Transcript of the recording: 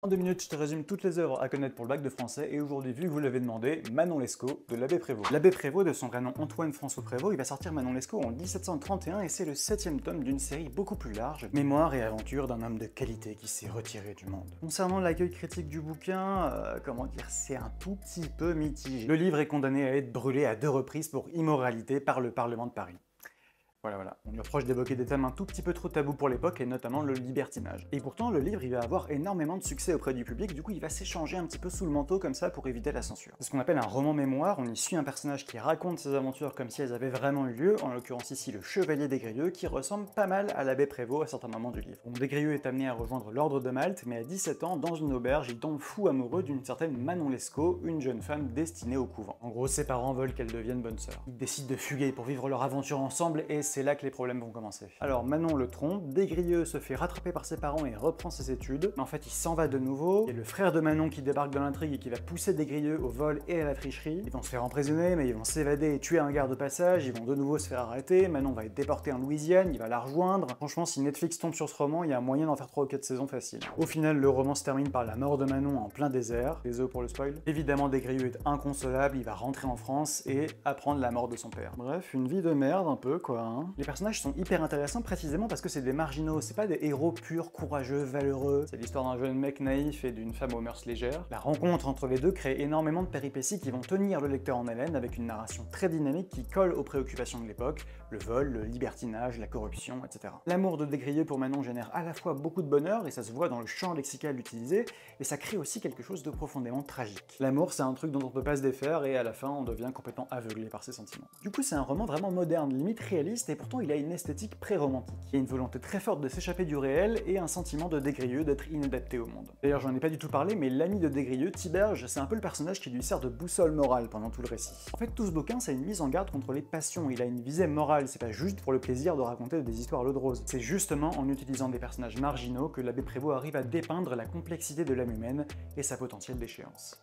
En deux minutes, je te résume toutes les œuvres à connaître pour le bac de français et aujourd'hui, vu que vous l'avez demandé, Manon Lescaut de l'abbé Prévost. L'abbé Prévost, de son vrai nom Antoine François Prévost, il va sortir Manon Lescaut en 1731 et c'est le septième tome d'une série beaucoup plus large, Mémoire et aventure d'un homme de qualité qui s'est retiré du monde. Concernant l'accueil critique du bouquin, euh, comment dire, c'est un tout petit peu mitigé. Le livre est condamné à être brûlé à deux reprises pour immoralité par le Parlement de Paris. Voilà, voilà. On lui reproche d'évoquer des thèmes un tout petit peu trop tabous pour l'époque, et notamment le libertinage. Et pourtant, le livre, il va avoir énormément de succès auprès du public, du coup, il va s'échanger un petit peu sous le manteau comme ça pour éviter la censure. C'est ce qu'on appelle un roman mémoire, on y suit un personnage qui raconte ses aventures comme si elles avaient vraiment eu lieu, en l'occurrence ici le Chevalier des Grieux, qui ressemble pas mal à l'abbé Prévost à certains moments du livre. Bon, des Grieux est amené à rejoindre l'Ordre de Malte, mais à 17 ans, dans une auberge, il tombe fou amoureux d'une certaine Manon Lescaut, une jeune femme destinée au couvent. En gros, ses parents veulent qu'elle devienne bonne sœur. Ils décident de fuguer pour vivre leur aventure ensemble et c'est là que les problèmes vont commencer. Alors Manon le trompe, Desgrieux se fait rattraper par ses parents et reprend ses études, mais en fait il s'en va de nouveau, Et le frère de Manon qui débarque dans l'intrigue et qui va pousser Desgrieux au vol et à la tricherie, ils vont se faire emprisonner, mais ils vont s'évader et tuer un garde de passage, ils vont de nouveau se faire arrêter, Manon va être déporté en Louisiane, il va la rejoindre, franchement si Netflix tombe sur ce roman, il y a un moyen d'en faire 3 ou 4 saisons facile. Au final, le roman se termine par la mort de Manon en plein désert, Désolé pour le spoil. Évidemment, Desgrieux est inconsolable, il va rentrer en France et apprendre la mort de son père. Bref, une vie de merde un peu quoi, hein. Les personnages sont hyper intéressants précisément parce que c'est des marginaux, c'est pas des héros purs, courageux, valeureux. C'est l'histoire d'un jeune mec naïf et d'une femme aux mœurs légères. La rencontre entre les deux crée énormément de péripéties qui vont tenir le lecteur en haleine avec une narration très dynamique qui colle aux préoccupations de l'époque, le vol, le libertinage, la corruption, etc. L'amour de Dégrier pour Manon génère à la fois beaucoup de bonheur, et ça se voit dans le champ lexical utilisé, et ça crée aussi quelque chose de profondément tragique. L'amour, c'est un truc dont on peut pas se défaire, et à la fin, on devient complètement aveuglé par ses sentiments. Du coup, c'est un roman vraiment moderne, limite réaliste, et pourtant il a une esthétique pré-romantique. Il y a une volonté très forte de s'échapper du réel et un sentiment de Dégrieux d'être inadapté au monde. D'ailleurs j'en ai pas du tout parlé mais l'ami de Dégrieux Tiberge, c'est un peu le personnage qui lui sert de boussole morale pendant tout le récit. En fait tout ce bouquin c'est une mise en garde contre les passions, il a une visée morale, c'est pas juste pour le plaisir de raconter des histoires à l'eau de rose. C'est justement en utilisant des personnages marginaux que l'abbé Prévost arrive à dépeindre la complexité de l'âme humaine et sa potentielle déchéance.